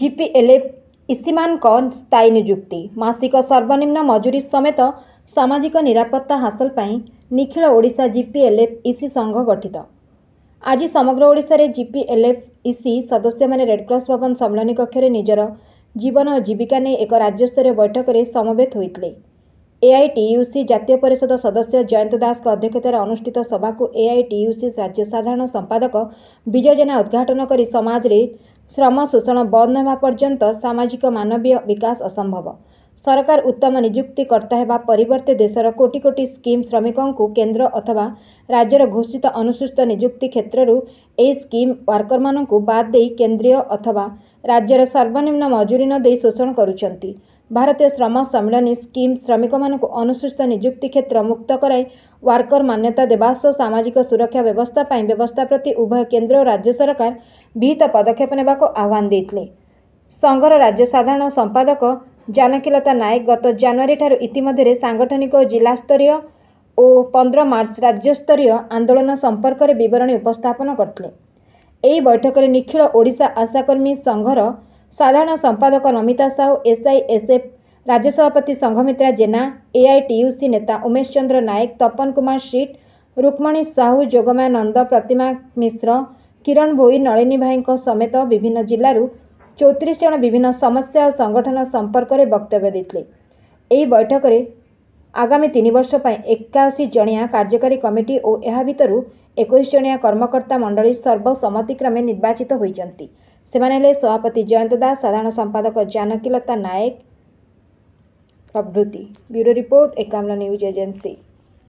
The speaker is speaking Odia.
ଜିପିଏଲ୍ଏଫ୍ ଇସିମାନଙ୍କ ସ୍ଥାୟୀ ନିଯୁକ୍ତି ମାସିକ ସର୍ବନିମ୍ନ ମଜୁରୀ ସମେତ ସାମାଜିକ ନିରାପତ୍ତା ହାସଲ ପାଇଁ ନିଖିଳ ଓଡ଼ିଶା ଜିପିଏଲ୍ଏଫ୍ ଇସି ସଂଘ ଗଠିତ ଆଜି ସମଗ୍ର ଓଡ଼ିଶାରେ ଜିପିଏଲ୍ଏଫ୍ ଇସି ସଦସ୍ୟମାନେ ରେଡ୍କ୍ରସ୍ ଭବନ ସମ୍ମିଳନୀ କକ୍ଷରେ ନିଜର ଜୀବନ ଓ ଜୀବିକା ନେଇ ଏକ ରାଜ୍ୟସ୍ତରୀୟ ବୈଠକରେ ସମବେତ ହୋଇଥିଲେ ଏଆଇଟିୟୁସି ଜାତୀୟ ପରିଷଦ ସଦସ୍ୟ ଜୟନ୍ତ ଦାସଙ୍କ ଅଧ୍ୟକ୍ଷତାରେ ଅନୁଷ୍ଠିତ ସଭାକୁ ଏଆଇଟିୟୁସି ରାଜ୍ୟ ସାଧାରଣ ସମ୍ପାଦକ ବିଜୟ ଜେନା ଉଦ୍ଘାଟନ କରି ସମାଜରେ श्रम शोषण बन्द ना पर्यन्त सामाजिक मानवीय विकास असंभव सरकार उत्तम नियुक्तिकर्ता हेर्दा परिवर्ते देशर र को कोटि स्किम श्रमिक केन्द्र अथवा राज्य घोषित अनुसूचित नियुक्ति क्षेत्रहरू ए स्कीम वर्कर म बाद केन्द्रीय अथवा राज्य सर्वनिम्न मजुरी नदे शोषण गर्ुन ଭାରତୀୟ ଶ୍ରମ ସମ୍ମିଳନୀ ସ୍କିମ୍ ଶ୍ରମିକମାନଙ୍କୁ ଅନୁସୂଚିତ ନିଯୁକ୍ତି କ୍ଷେତ୍ର ମୁକ୍ତ କରାଇ ୱାର୍କର ମାନ୍ୟତା ଦେବା ସହ ସାମାଜିକ ସୁରକ୍ଷା ବ୍ୟବସ୍ଥା ପାଇଁ ବ୍ୟବସ୍ଥା ପ୍ରତି ଉଭୟ କେନ୍ଦ୍ର ଓ ରାଜ୍ୟ ସରକାର ବିହିତ ପଦକ୍ଷେପ ନେବାକୁ ଆହ୍ୱାନ ଦେଇଥିଲେ ସଂଘର ରାଜ୍ୟ ସାଧାରଣ ସମ୍ପାଦକ ଜାନକୀଲତା ନାୟକ ଗତ ଜାନୁଆରୀଠାରୁ ଇତିମଧ୍ୟରେ ସାଂଗଠନିକ ଓ ଜିଲ୍ଲାସ୍ତରୀୟ ଓ ପନ୍ଦର ମାର୍ଚ୍ଚ ରାଜ୍ୟସ୍ତରୀୟ ଆନ୍ଦୋଳନ ସମ୍ପର୍କରେ ବିବରଣୀ ଉପସ୍ଥାପନ କରିଥିଲେ ଏହି ବୈଠକରେ ନିଖିଳ ଓଡ଼ିଶା ଆଶାକର୍ମୀ ସଂଘର ସାଧାରଣ ସମ୍ପାଦକ ନମିତା ସାହୁ ଏସ୍ଆଇଏସ୍ଏଫ୍ ରାଜ୍ୟସଭାପତି ସଂଘମିତ୍ରା ଜେନା ଏଆଇଟିୟୁସି ନେତା ଉମେଶ ଚନ୍ଦ୍ର ନାୟକ ତପନ କୁମାର ସିଟ୍ ରୁକ୍ମଣୀ ସାହୁ ଯୋଗମା ନନ୍ଦ ପ୍ରତିମା ମିଶ୍ର କିରଣ ଭୋଇ ନଳିନୀ ଭାଇଙ୍କ ସମେତ ବିଭିନ୍ନ ଜିଲ୍ଲାରୁ ଚଉତିରିଶ ଜଣ ବିଭିନ୍ନ ସମସ୍ୟା ଓ ସଂଗଠନ ସମ୍ପର୍କରେ ବକ୍ତବ୍ୟ ଦେଇଥିଲେ ଏହି ବୈଠକରେ ଆଗାମୀ ତିନି ବର୍ଷ ପାଇଁ ଏକାଅଶୀ ଜଣିଆ କାର୍ଯ୍ୟକାରୀ କମିଟି ଓ ଏହା ଭିତରୁ ଏକୋଇଶ ଜଣିଆ କର୍ମକର୍ତ୍ତା ମଣ୍ଡଳୀ ସର୍ବସମ୍ମତିକ୍ରମେ ନିର୍ବାଚିତ ହୋଇଛନ୍ତି ସେମାନେ ହେଲେ ସଭାପତି ଜୟନ୍ତ ଦାସ ସାଧାରଣ ସମ୍ପାଦକ ଜାନକୀଲତା ନାୟକ ପ୍ରଭୃତି bureau report Ekamra news agency